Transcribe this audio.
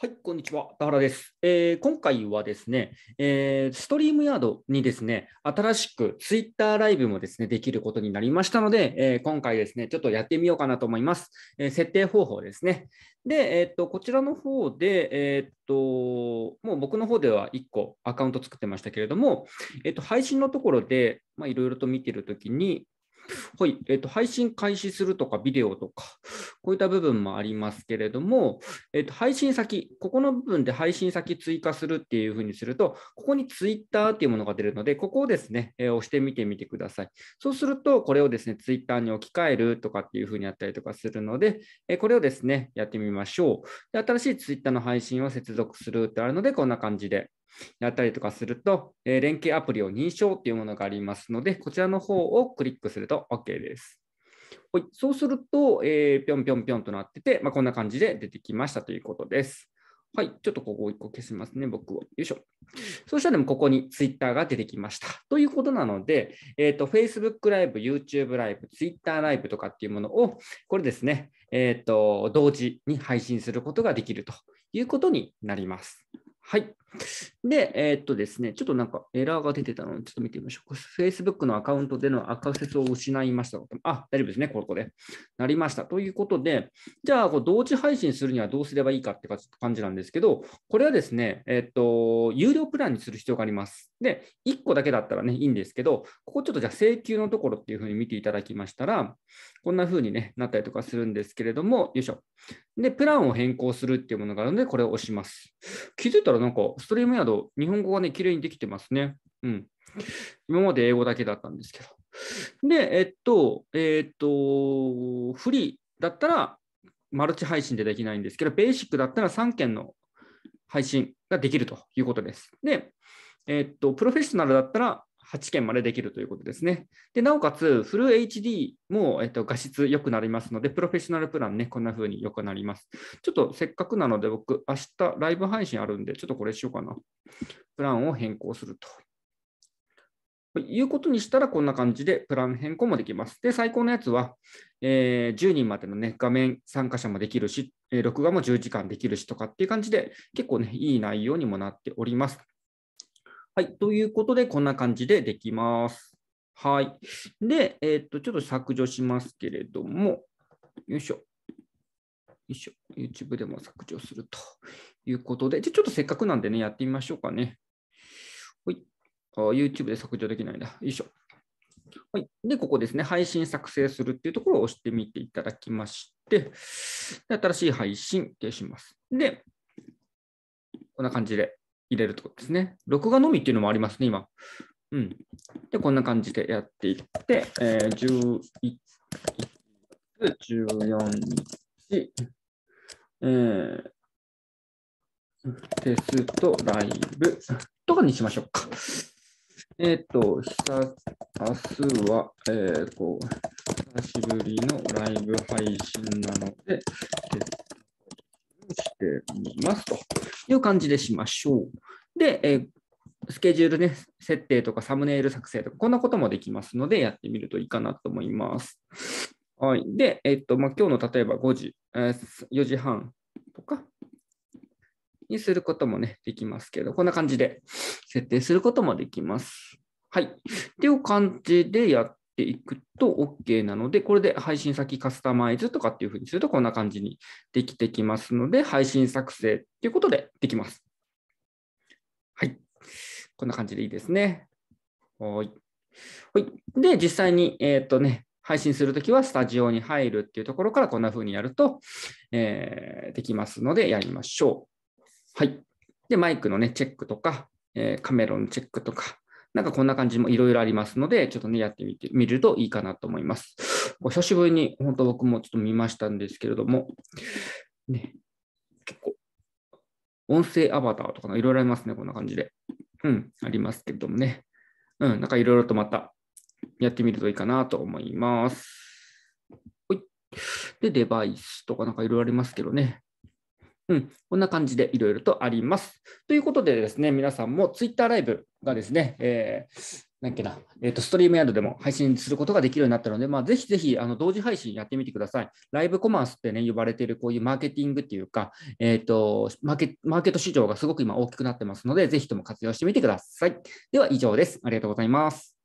はい、こんにちは。田原です。えー、今回はですね、えー、ストリームヤードにですね、新しく Twitter ライブもですね、できることになりましたので、えー、今回ですね、ちょっとやってみようかなと思います。え設定方法ですね。で、えっと、こちらの方で、えっと、もう僕の方では1個アカウント作ってましたけれども、えっと、配信のところで、まあ、いろいろと見てるときに、はい、えっ、ー、と、配信開始するとか、ビデオとか、こういった部分もありますけれども、えっ、ー、と、配信先、ここの部分で配信先追加するっていうふうにすると、ここに Twitter っていうものが出るので、ここをですね、えー、押してみてみてください。そうすると、これをですね、Twitter に置き換えるとかっていうふうにやったりとかするので、えこれをですね、やってみましょう。で、新しい Twitter の配信を接続するってあるので、こんな感じで。やったりとかすると、え連携アプリを認証というものがありますので、こちらの方をクリックすると OK です。はい、そうすると、えぴょんぴょんぴょんとなってて、まあ、こんな感じで出てきましたということです。はい、ちょっとここを1個消しますね、僕を。よいしょ。そしたらでもここに Twitter が出てきました。ということなので、えーと、Facebook ライブ、YouTube ライブ、Twitter ライブとかっていうものを、これですね、えーと、同時に配信することができるということになります。はい。で、えー、っとですね、ちょっとなんかエラーが出てたので、ちょっと見てみましょう。Facebook のアカウントでのアクセスを失いました。あ、大丈夫ですね、ここで。なりました。ということで、じゃあ、同時配信するにはどうすればいいかって感じなんですけど、これはですね、えー、っと、有料プランにする必要があります。で、1個だけだったらね、いいんですけど、ここちょっとじゃあ請求のところっていうふうに見ていただきましたら、こんなふうに、ね、なったりとかするんですけれども、よいしょ。で、プランを変更するっていうものがあるので、これを押します。気づいたらなんか、ストリームヤード、日本語がね、綺麗にできてますね。うん。今まで英語だけだったんですけど。で、えっと、えっと、フリーだったら、マルチ配信でできないんですけど、ベーシックだったら3件の配信ができるということです。で、えっと、プロフェッショナルだったら8件までできるということですね。で、なおかつ、フル HD も、えっと、画質良くなりますので、プロフェッショナルプランね、こんな風に良くなります。ちょっとせっかくなので、僕、明日ライブ配信あるんで、ちょっとこれしようかな。プランを変更すると。いうことにしたら、こんな感じでプラン変更もできます。で、最高のやつは、えー、10人までの、ね、画面参加者もできるし、え録画も10時間できるしとかっていう感じで、結構ね、いい内容にもなっております。はい。ということで、こんな感じでできます。はい。で、えー、っと、ちょっと削除しますけれども、よいしょ。よいしょ。YouTube でも削除するということで、でちょっとせっかくなんでね、やってみましょうかね。はい。あ YouTube で削除できないんだ。よいしょ。はい、で、ここですね、配信作成するっていうところを押してみていただきまして、で新しい配信消します。で、こんな感じで入れることですね。録画のみっていうのもありますね、今。うん。で、こんな感じでやっていって、えー、11、14日、えー、テスト、ライブとかにしましょうか。えっ、ー、と、久、明日は、えー、こう、久しぶりのライブ配信なので、テしてみますという感じでしましょう。で、えスケジュールね、設定とかサムネイル作成とか、こんなこともできますので、やってみるといいかなと思います。はい。で、えっと、まあ、今日の例えば5時、え4時半とかにすることもね、できますけど、こんな感じで設定することもできます。はい。っていう感じでやっていくと OK なので、これで配信先カスタマイズとかっていうふうにすると、こんな感じにできてきますので、配信作成っていうことでできます。はい。こんな感じでいいですね。はい。はい。で、実際に、えっ、ー、とね、配信するときはスタジオに入るっていうところからこんな風にやると、えー、できますのでやりましょう。はい。で、マイクのね、チェックとか、えー、カメラのチェックとか、なんかこんな感じもいろいろありますので、ちょっとね、やってみてみるといいかなと思います。お久しぶりに、本当僕もちょっと見ましたんですけれども、ね、結構、音声アバターとかいろいろありますね、こんな感じで。うん、ありますけれどもね。うん、なんかいろいろとまたやってみるといいかなと思います。ほい。で、デバイスとかなんかいろいろありますけどね。うん、こんな感じでいろいろとあります。ということでですね、皆さんも Twitter ライブがですね、えー、なんけな、えっ、ー、と、ストリームヤードでも配信することができるようになったので、まあ、ぜひぜひ、あの、同時配信やってみてください。ライブコマースってね、呼ばれている、こういうマーケティングっていうか、えっ、ー、と、マーケ、マーケット市場がすごく今大きくなってますので、ぜひとも活用してみてください。では、以上です。ありがとうございます。